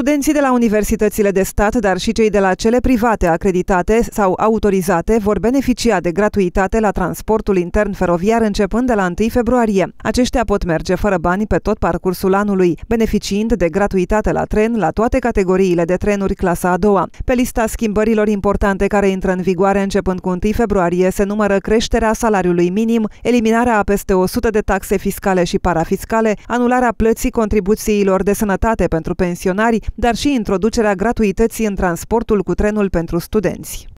Studenții de la universitățile de stat, dar și cei de la cele private acreditate sau autorizate vor beneficia de gratuitate la transportul intern feroviar începând de la 1 februarie. Aceștia pot merge fără bani pe tot parcursul anului, beneficiind de gratuitate la tren la toate categoriile de trenuri clasa a doua. Pe lista schimbărilor importante care intră în vigoare începând cu 1 februarie se numără creșterea salariului minim, eliminarea a peste 100 de taxe fiscale și parafiscale, anularea plății contribuțiilor de sănătate pentru pensionari, dar și introducerea gratuității în transportul cu trenul pentru studenți.